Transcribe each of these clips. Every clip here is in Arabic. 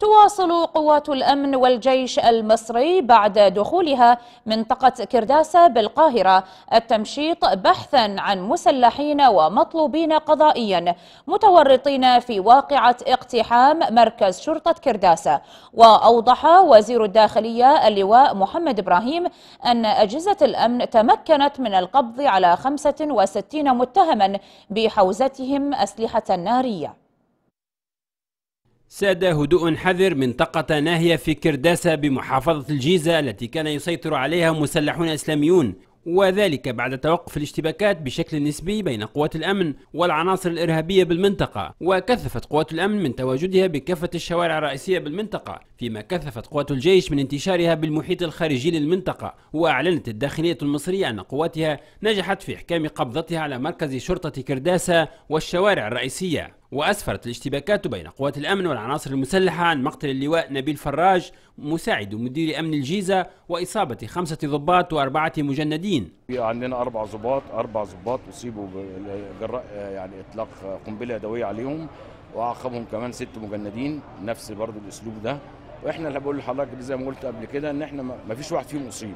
تواصل قوات الأمن والجيش المصري بعد دخولها منطقة كرداسة بالقاهرة التمشيط بحثا عن مسلحين ومطلوبين قضائيا متورطين في واقعة اقتحام مركز شرطة كرداسة وأوضح وزير الداخلية اللواء محمد إبراهيم أن أجهزة الأمن تمكنت من القبض على 65 متهما بحوزتهم أسلحة نارية ساد هدوء حذر منطقة ناهية في كرداسة بمحافظة الجيزة التي كان يسيطر عليها مسلحون إسلاميون وذلك بعد توقف الاشتباكات بشكل نسبي بين قوات الأمن والعناصر الإرهابية بالمنطقة وكثفت قوات الأمن من تواجدها بكافة الشوارع الرئيسية بالمنطقة فيما كثفت قوات الجيش من انتشارها بالمحيط الخارجي للمنطقة وأعلنت الداخلية المصرية أن قواتها نجحت في إحكام قبضتها على مركز شرطة كرداسة والشوارع الرئيسية وأسفرت الاشتباكات بين قوات الأمن والعناصر المسلحة عن مقتل اللواء نبيل فراج مساعد مدير أمن الجيزة وإصابة خمسة ضباط وأربعة مجندين عندنا أربع ضباط أربع ضباط أصيبوا جراء يعني إطلاق قنبلة يدوية عليهم وأعقبهم كمان ست مجندين نفس برضه الأسلوب ده وإحنا اللي بقول لحضرتك زي ما قلت قبل كده إن إحنا ما فيش واحد فيهم أصيب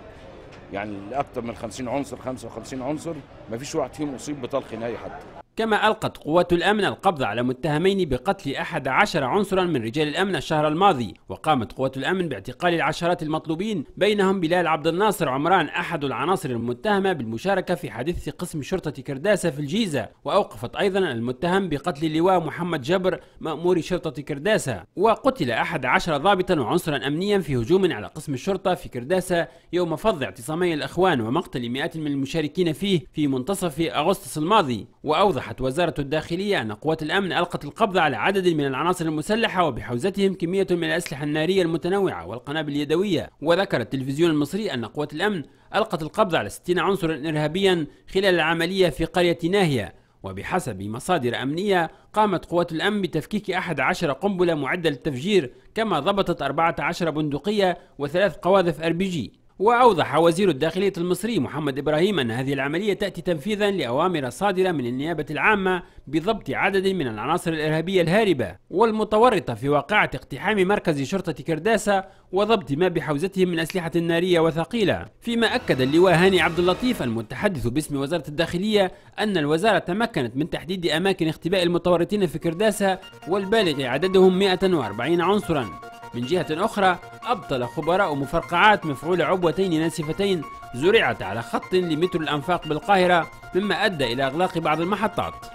يعني أكتر من 50 عنصر 55 عنصر ما فيش واحد فيهم أصيب بطلق نهائي حتى كما ألقت قوات الأمن القبض على متهمين بقتل أحد عشر عنصرا من رجال الأمن الشهر الماضي وقامت قوات الأمن باعتقال العشرات المطلوبين بينهم بلال عبد الناصر عمران أحد العناصر المتهمة بالمشاركة في حادث قسم شرطة كرداسة في الجيزة وأوقفت أيضا المتهم بقتل اللواء محمد جبر مأمور شرطة كرداسة وقتل أحد عشر ضابطا وعنصرا أمنيا في هجوم على قسم الشرطة في كرداسة يوم فض اعتصامي الأخوان ومقتل مئات من المشاركين فيه في منتصف أغسطس الماضي وأوضح صرحت وزارة الداخلية أن قوات الأمن ألقت القبض على عدد من العناصر المسلحة وبحوزتهم كمية من الأسلحة النارية المتنوعة والقنابل اليدوية وذكر التلفزيون المصري أن قوات الأمن ألقت القبض على 60 عنصرا إرهابيا خلال العملية في قرية ناهية وبحسب مصادر أمنية قامت قوات الأمن بتفكيك 11 قنبلة معدة للتفجير كما ضبطت 14 بندقية وثلاث قواذف أربيجي وأوضح وزير الداخلية المصري محمد إبراهيم أن هذه العملية تأتي تنفيذا لأوامر صادرة من النيابة العامة بضبط عدد من العناصر الإرهابية الهاربة والمتورطة في واقعة اقتحام مركز شرطة كرداسة وضبط ما بحوزتهم من أسلحة نارية وثقيلة فيما أكد اللواء هاني عبد اللطيف المتحدث باسم وزارة الداخلية أن الوزارة تمكنت من تحديد أماكن اختباء المتورطين في كرداسة والبالغ عددهم 140 عنصرا من جهة أخرى أبطل خبراء مفرقعات مفعول عبوتين ناسفتين زرعت على خط لمتر الأنفاق بالقاهرة مما أدى إلى إغلاق بعض المحطات